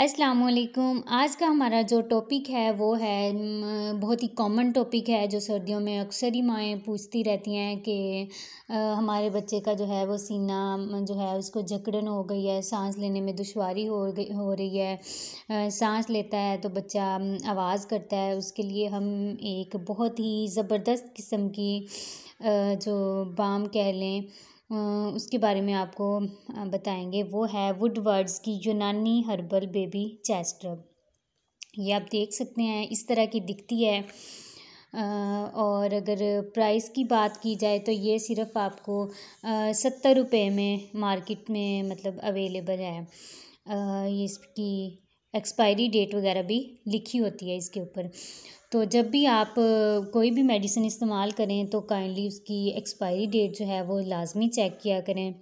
असलकुम आज का हमारा जो टॉपिक है वो है बहुत ही कॉमन टॉपिक है जो सर्दियों में अक्सर ही माएँ पूछती रहती हैं कि हमारे बच्चे का जो है वो सीना जो है उसको जकड़न हो गई है सांस लेने में दुशारी हो गई हो रही है सांस लेता है तो बच्चा आवाज़ करता है उसके लिए हम एक बहुत ही ज़बरदस्त किस्म की जो बाम कह लें उसके बारे में आपको बताएंगे वो है वुडवर्ड्स की यूनानी हर्बल बेबी चैस्ट्रब ये आप देख सकते हैं इस तरह की दिखती है और अगर प्राइस की बात की जाए तो ये सिर्फ़ आपको सत्तर रुपये में मार्केट में मतलब अवेलेबल है इसकी एक्सपायरी डेट वगैरह भी लिखी होती है इसके ऊपर तो जब भी आप कोई भी मेडिसिन इस्तेमाल करें तो काइंडली उसकी एक्सपायरी डेट जो है वो लाजमी चेक किया करें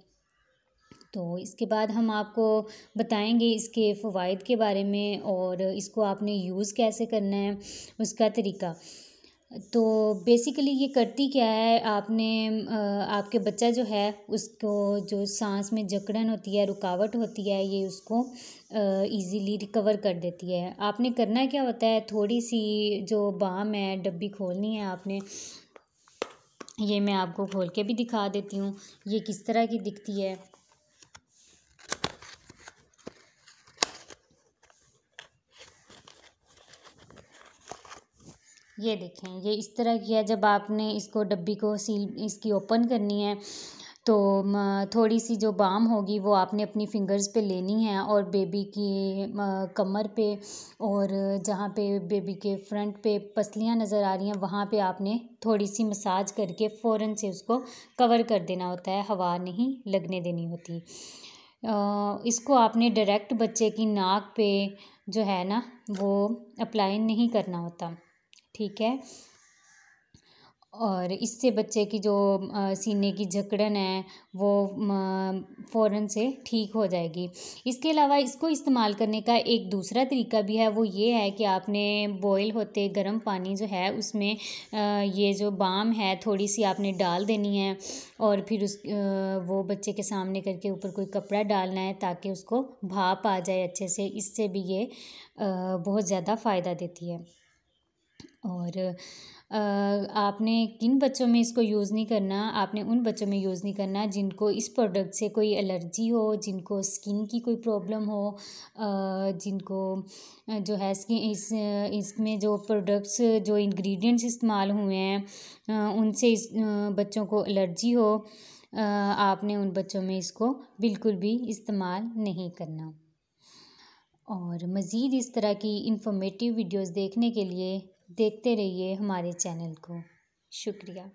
तो इसके बाद हम आपको बताएंगे इसके फ़वाद के बारे में और इसको आपने यूज़ कैसे करना है उसका तरीका तो बेसिकली ये करती क्या है आपने आपके बच्चा जो है उसको जो सांस में जकड़न होती है रुकावट होती है ये उसको इजीली रिकवर कर देती है आपने करना क्या होता है थोड़ी सी जो बाम है डब्बी खोलनी है आपने ये मैं आपको खोल के भी दिखा देती हूँ ये किस तरह की दिखती है ये देखें ये इस तरह किया जब आपने इसको डब्बी को सील इसकी ओपन करनी है तो थोड़ी सी जो बाम होगी वो आपने अपनी फिंगर्स पे लेनी है और बेबी की कमर पे और जहाँ पे बेबी के फ्रंट पे पसलियाँ नज़र आ रही हैं वहाँ पे आपने थोड़ी सी मसाज करके फ़ौरन से उसको कवर कर देना होता है हवा नहीं लगने देनी होती इसको आपने डायरेक्ट बच्चे की नाक पे जो है ना वो अप्लाई नहीं करना होता ठीक है और इससे बच्चे की जो सीने की जकड़न है वो फ़ौरन से ठीक हो जाएगी इसके अलावा इसको इस्तेमाल करने का एक दूसरा तरीका भी है वो ये है कि आपने बॉयल होते गर्म पानी जो है उसमें ये जो बाम है थोड़ी सी आपने डाल देनी है और फिर उस वो बच्चे के सामने करके ऊपर कोई कपड़ा डालना है ताकि उसको भाप आ जाए अच्छे से इससे भी ये बहुत ज़्यादा फ़ायदा देती है और आपने किन बच्चों में इसको यूज़ नहीं करना आपने उन बच्चों में यूज़ नहीं करना जिनको इस प्रोडक्ट से कोई एलर्जी हो जिनको स्किन की कोई प्रॉब्लम हो जिनको जो है इस इसमें जो प्रोडक्ट्स जो इंग्रेडिएंट्स इस्तेमाल हुए हैं उनसे इस बच्चों को एलर्जी हो आपने उन बच्चों में इसको बिल्कुल भी इस्तेमाल नहीं करना और मज़ीद इस तरह की इंफॉर्मेटिव वीडियोस देखने के लिए देखते रहिए हमारे चैनल को शुक्रिया